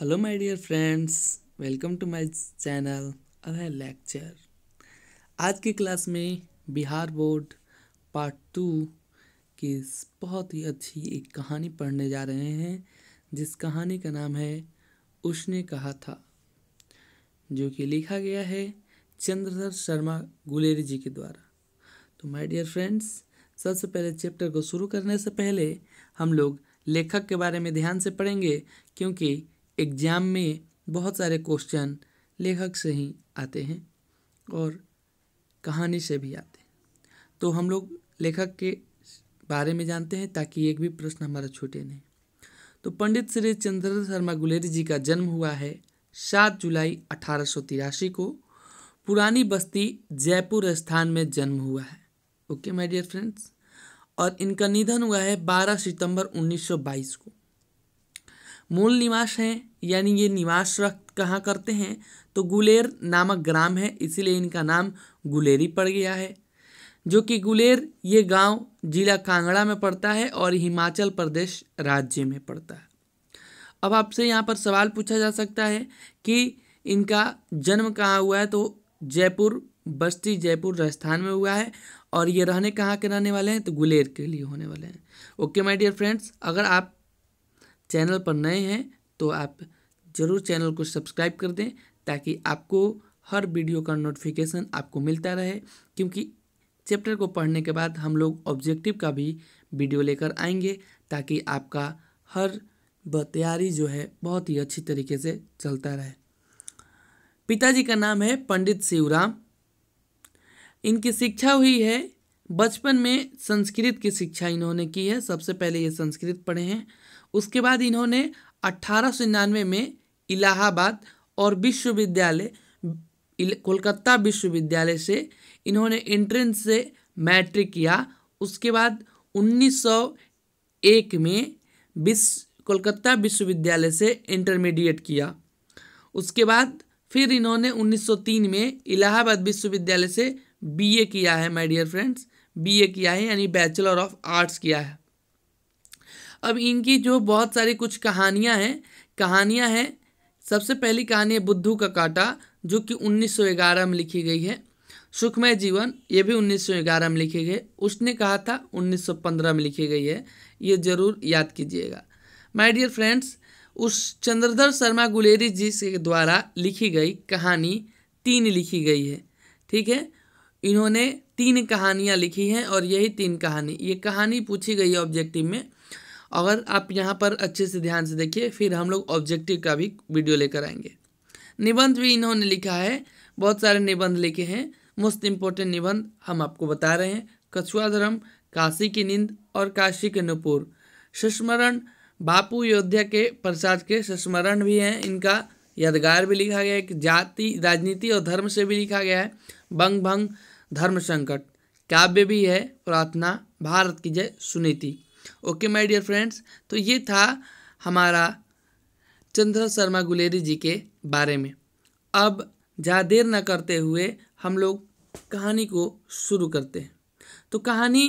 hello my dear friends welcome to my channel है lecture आज की क्लास में बिहार बोर्ड पार्ट टू की बहुत ही अच्छी एक कहानी पढ़ने जा रहे हैं जिस कहानी का नाम है उसने कहा था जो कि लिखा गया है चंद्रधर शर्मा गुलेरी जी के द्वारा तो माय डियर फ्रेंड्स सबसे पहले चैप्टर को शुरू करने से पहले हम लोग लेखक के बारे में ध्यान से पढ़ेंगे क्योंकि एग्ज़ाम में बहुत सारे क्वेश्चन लेखक से ही आते हैं और कहानी से भी आते हैं तो हम लोग लेखक के बारे में जानते हैं ताकि एक भी प्रश्न हमारा छूटे नहीं तो पंडित श्री चंद्र शर्मा गुलेरी जी का जन्म हुआ है सात जुलाई अठारह को पुरानी बस्ती जयपुर स्थान में जन्म हुआ है ओके माय डियर फ्रेंड्स और इनका निधन हुआ है 12 सितंबर 1922 को मूल निवास हैं यानी ये निवास रक्त कहाँ करते हैं तो गुलेर नामक ग्राम है इसीलिए इनका नाम गुलेरी पड़ गया है जो कि गुलेर ये गांव जिला कांगड़ा में पड़ता है और हिमाचल प्रदेश राज्य में पड़ता है अब आपसे यहाँ पर सवाल पूछा जा सकता है कि इनका जन्म कहाँ हुआ है तो जयपुर बस्ती जयपुर राजस्थान में हुआ है और ये रहने कहाँ के रहने वाले हैं तो गुलेर के लिए होने वाले हैं ओके माय डियर फ्रेंड्स अगर आप चैनल पर नए हैं तो आप ज़रूर चैनल को सब्सक्राइब कर दें ताकि आपको हर वीडियो का नोटिफिकेशन आपको मिलता रहे क्योंकि चैप्टर को पढ़ने के बाद हम लोग ऑब्जेक्टिव का भी वीडियो लेकर आएंगे ताकि आपका हर तैयारी जो है बहुत ही अच्छी तरीके से चलता रहे पिताजी का नाम है पंडित शिवराम इनकी शिक्षा हुई है बचपन में संस्कृत की शिक्षा इन्होंने की है सबसे पहले ये संस्कृत पढ़े हैं उसके बाद इन्होंने अट्ठारह में इलाहाबाद और विश्वविद्यालय कोलकाता विश्वविद्यालय से इन्होंने एंट्रेंस से मैट्रिक किया उसके बाद 1901 में विश्व कोलकाता विश्वविद्यालय से इंटरमीडिएट किया उसके बाद फिर इन्होंने 1903 में इलाहाबाद विश्वविद्यालय से बीए किया है माय डियर फ्रेंड्स बीए किया है यानी बैचलर ऑफ आर्ट्स किया है अब इनकी जो बहुत सारी कुछ कहानियाँ हैं कहानियाँ हैं सबसे पहली कहानी है बुद्धू का काटा जो कि 1911 में लिखी गई है सुखमय जीवन ये भी 1911 में लिखी गए उसने कहा था 1915 में लिखी गई है ये जरूर याद कीजिएगा माय डियर फ्रेंड्स उस चंद्रधर शर्मा गुलेरी जी के द्वारा लिखी गई कहानी तीन लिखी गई है ठीक है इन्होंने तीन कहानियाँ लिखी हैं और यही तीन कहानी ये कहानी पूछी गई है ऑब्जेक्टिव में अगर आप यहाँ पर अच्छे से ध्यान से देखिए फिर हम लोग ऑब्जेक्टिव का भी वीडियो लेकर आएंगे निबंध भी इन्होंने लिखा है बहुत सारे निबंध लिखे हैं मोस्ट इम्पोर्टेंट निबंध हम आपको बता रहे हैं कछुआ धर्म काशी की नींद और काशी के नुपुर सुस्मरण बापू योद्धा के प्रसाद के सुस्मरण भी हैं इनका यादगार भी लिखा गया है कि जाति राजनीति और धर्म से भी लिखा गया है बंग भंग धर्म संकट काव्य भी है प्रार्थना भारत की जय सुनीति ओके माय डियर फ्रेंड्स तो ये था हमारा चंद्र शर्मा गुलेरी जी के बारे में अब ज़्यादा देर न करते हुए हम लोग कहानी को शुरू करते हैं तो कहानी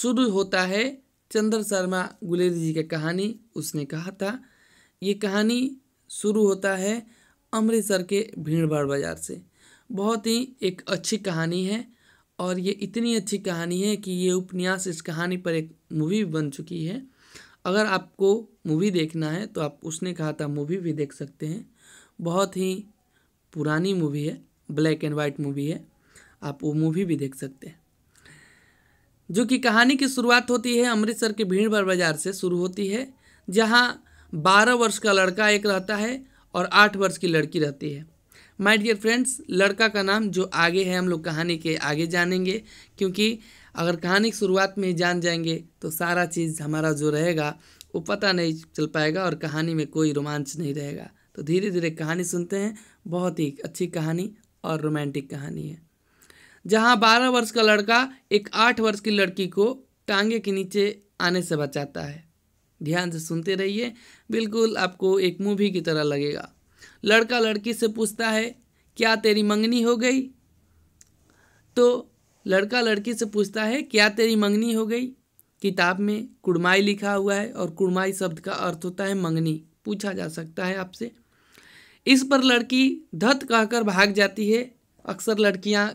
शुरू होता है चंद्र शर्मा गुलेरी जी की कहानी उसने कहा था ये कहानी शुरू होता है अमृतसर के भीड़ भाड़ बाज़ार से बहुत ही एक अच्छी कहानी है और ये इतनी अच्छी कहानी है कि ये उपन्यास इस कहानी पर एक मूवी बन चुकी है अगर आपको मूवी देखना है तो आप उसने कहा था मूवी भी देख सकते हैं बहुत ही पुरानी मूवी है ब्लैक एंड वाइट मूवी है आप वो मूवी भी देख सकते हैं जो कि कहानी की शुरुआत होती है अमृतसर के भीड़ भाड़ बाजार से शुरू होती है जहाँ बारह वर्ष का लड़का एक रहता है और आठ वर्ष की लड़की रहती है माय डियर फ्रेंड्स लड़का का नाम जो आगे है हम लोग कहानी के आगे जानेंगे क्योंकि अगर कहानी की शुरुआत में ही जान जाएंगे तो सारा चीज़ हमारा जो रहेगा वो पता नहीं चल पाएगा और कहानी में कोई रोमांच नहीं रहेगा तो धीरे धीरे कहानी सुनते हैं बहुत ही अच्छी कहानी और रोमांटिक कहानी है जहाँ बारह वर्ष का लड़का एक आठ वर्ष की लड़की को टांगे के नीचे आने से बचाता है ध्यान से सुनते रहिए बिल्कुल आपको एक मूवी की तरह लगेगा लड़का लड़की से पूछता है क्या तेरी मंगनी हो गई तो लड़का लड़की से पूछता है क्या तेरी मंगनी हो गई किताब में कुड़माई लिखा हुआ है और कुड़माई शब्द का अर्थ होता है मंगनी पूछा जा सकता है आपसे इस पर लड़की धत कहकर भाग जाती है अक्सर लड़कियां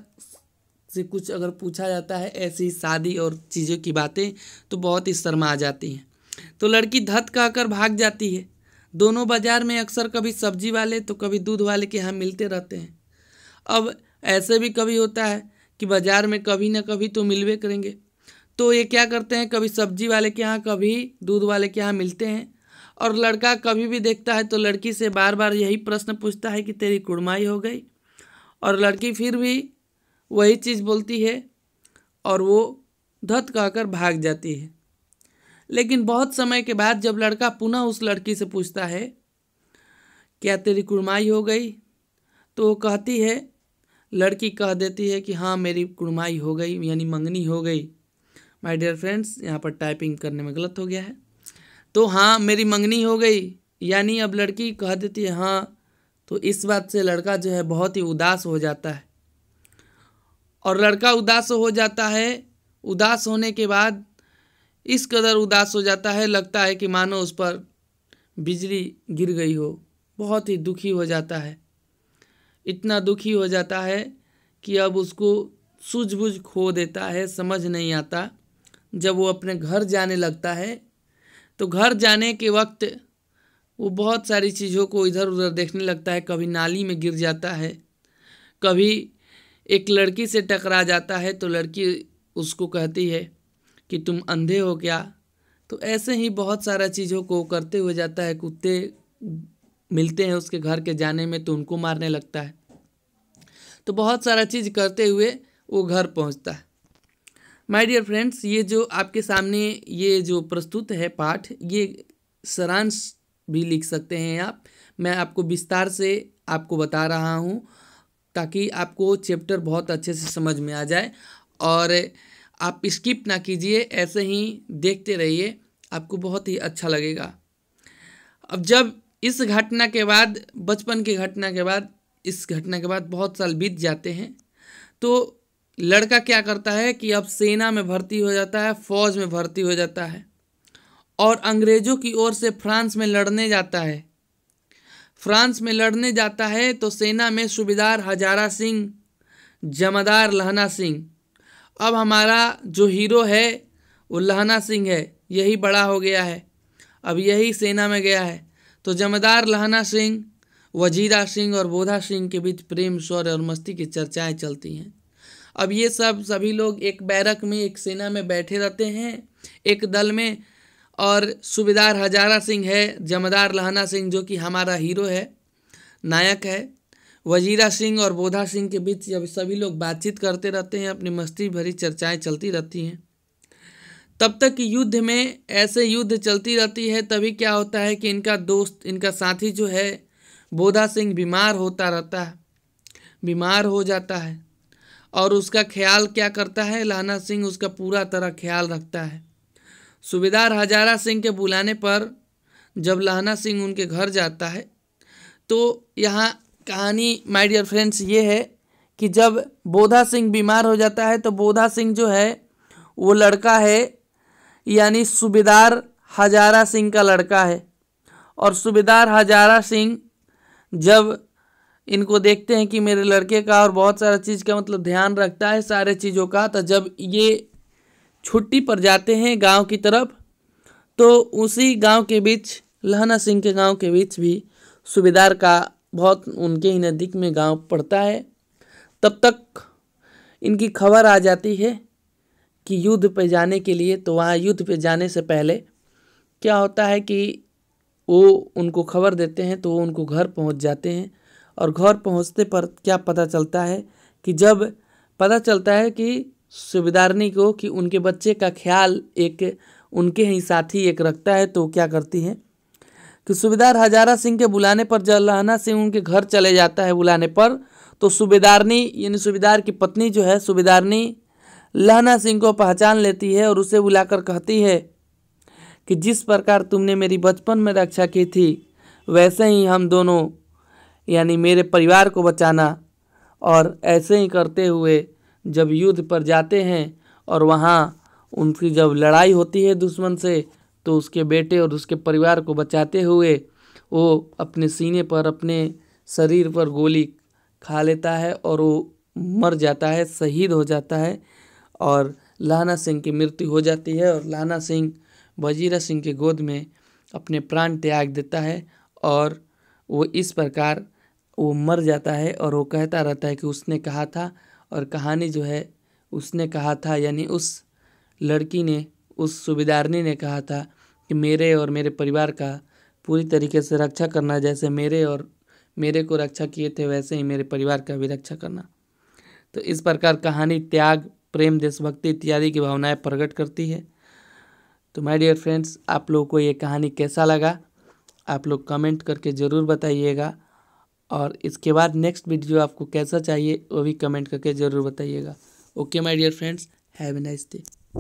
से कुछ अगर पूछा जाता है ऐसी शादी और चीज़ों की बातें तो बहुत ही शर्मा आ जाती हैं तो लड़की धत कहकर भाग जाती है दोनों बाजार में अक्सर कभी सब्जी वाले तो कभी दूध वाले के यहाँ मिलते रहते हैं अब ऐसे भी कभी होता है कि बाज़ार में कभी ना कभी तो मिलवे करेंगे तो ये क्या करते हैं कभी सब्जी वाले के यहाँ कभी दूध वाले के यहाँ मिलते हैं और लड़का कभी भी देखता है तो लड़की से बार बार यही प्रश्न पूछता है कि तेरी कुड़माई हो गई और लड़की फिर भी वही चीज़ बोलती है और वो धत कहकर भाग जाती है लेकिन बहुत समय के बाद जब लड़का पुनः उस लड़की से पूछता है क्या तेरी कुड़माई हो गई तो वो कहती है लड़की कह देती है कि हाँ मेरी कुड़माई हो गई यानी मंगनी हो गई माय डियर फ्रेंड्स यहाँ पर टाइपिंग करने में गलत हो गया है तो हाँ मेरी मंगनी हो गई यानी अब लड़की कह देती है हाँ तो इस बात से लड़का जो है बहुत ही उदास हो जाता है और लड़का उदास हो जाता है उदास होने के बाद इस कदर उदास हो जाता है लगता है कि मानो उस पर बिजली गिर गई हो बहुत ही दुखी हो जाता है इतना दुखी हो जाता है कि अब उसको सूझबूझ खो देता है समझ नहीं आता जब वो अपने घर जाने लगता है तो घर जाने के वक्त वो बहुत सारी चीज़ों को इधर उधर देखने लगता है कभी नाली में गिर जाता है कभी एक लड़की से टकरा जाता है तो लड़की उसको कहती है कि तुम अंधे हो क्या तो ऐसे ही बहुत सारा चीज़ों को करते हुए जाता है कुत्ते मिलते हैं उसके घर के जाने में तो उनको मारने लगता है तो बहुत सारा चीज़ करते हुए वो घर पहुंचता है माय डियर फ्रेंड्स ये जो आपके सामने ये जो प्रस्तुत है पाठ ये सारांश भी लिख सकते हैं आप मैं आपको विस्तार से आपको बता रहा हूँ ताकि आपको चैप्टर बहुत अच्छे से समझ में आ जाए और आप स्किप ना कीजिए ऐसे ही देखते रहिए आपको बहुत ही अच्छा लगेगा अब जब इस घटना के बाद बचपन की घटना के बाद इस घटना के बाद बहुत साल बीत जाते हैं तो लड़का क्या करता है कि अब सेना में भर्ती हो जाता है फौज में भर्ती हो जाता है और अंग्रेज़ों की ओर से फ्रांस में लड़ने जाता है फ्रांस में लड़ने जाता है तो सेना में सूबेदार हजारा सिंह जमादार लहना सिंह अब हमारा जो हीरो है वो लहना सिंह है यही बड़ा हो गया है अब यही सेना में गया है तो जमदार लहना सिंह वजीरा सिंह और बोधा सिंह के बीच प्रेम शौर्य और मस्ती की चर्चाएं चलती हैं अब ये सब सभी लोग एक बैरक में एक सेना में बैठे रहते हैं एक दल में और सूबेदार हजारा सिंह है जमदार लहना सिंह जो कि हमारा हीरो है नायक है वजीरा सिंह और बोधा सिंह के बीच जब सभी लोग बातचीत करते रहते हैं अपनी मस्ती भरी चर्चाएं चलती रहती हैं तब तक युद्ध में ऐसे युद्ध चलती रहती है तभी क्या होता है कि इनका दोस्त इनका साथी जो है बोधा सिंह बीमार होता रहता है बीमार हो जाता है और उसका ख्याल क्या करता है लाना सिंह उसका पूरा तरह ख्याल रखता है सूबेदार हजारा सिंह के बुलाने पर जब लाना सिंह उनके घर जाता है तो यहाँ कहानी माय डियर फ्रेंड्स ये है कि जब बोधा सिंह बीमार हो जाता है तो बोधा सिंह जो है वो लड़का है यानी सूबेदार हजारा सिंह का लड़का है और सूबेदार हजारा सिंह जब इनको देखते हैं कि मेरे लड़के का और बहुत सारा चीज़ का मतलब ध्यान रखता है सारे चीज़ों का तो जब ये छुट्टी पर जाते हैं गांव की तरफ तो उसी गांव के बीच लहना सिंह के गांव के बीच भी सूबेदार का बहुत उनके ही नज़दीक में गांव पड़ता है तब तक इनकी खबर आ जाती है कि युद्ध पे जाने के लिए तो वहाँ युद्ध पे जाने से पहले क्या होता है कि वो उनको खबर देते हैं तो वो उनको घर पहुँच जाते हैं और घर पहुँचते पर क्या पता चलता है कि जब पता चलता है कि सुबेदारनी को कि उनके बच्चे का ख्याल एक उनके ही साथी एक रखता है तो क्या करती हैं कि सूबेदार हजारा सिंह के बुलाने पर जलहना सिंह उनके घर चले जाता है बुलाने पर तो सूबेदारनी यानी सूबेदार की पत्नी जो है सूबेदारनी लहना सिंह को पहचान लेती है और उसे बुलाकर कहती है कि जिस प्रकार तुमने मेरी बचपन में रक्षा की थी वैसे ही हम दोनों यानी मेरे परिवार को बचाना और ऐसे ही करते हुए जब युद्ध पर जाते हैं और वहाँ उनकी जब लड़ाई होती है दुश्मन से तो उसके बेटे और उसके परिवार को बचाते हुए वो अपने सीने पर अपने शरीर पर गोली खा लेता है और वो मर जाता है शहीद हो जाता है और लाना सिंह की मृत्यु हो जाती है और लाना सिंह वजीरा सिंह के गोद में अपने प्राण त्याग देता है और वो इस प्रकार वो मर जाता है और वो कहता रहता है कि उसने कहा था और कहानी जो है उसने कहा था यानी उस लड़की ने उस सूबेदारनी ने कहा था कि मेरे और मेरे परिवार का पूरी तरीके से रक्षा करना जैसे मेरे और मेरे को रक्षा किए थे वैसे ही मेरे परिवार का भी रक्षा करना तो इस प्रकार कहानी त्याग प्रेम देशभक्ति इत्यादि की भावनाएं प्रकट करती है तो माय डियर फ्रेंड्स आप लोगों को ये कहानी कैसा लगा आप लोग कमेंट करके ज़रूर बताइएगा और इसके बाद नेक्स्ट वीडियो आपको कैसा चाहिए वो भी कमेंट करके ज़रूर बताइएगा okay my dear friends have a nice day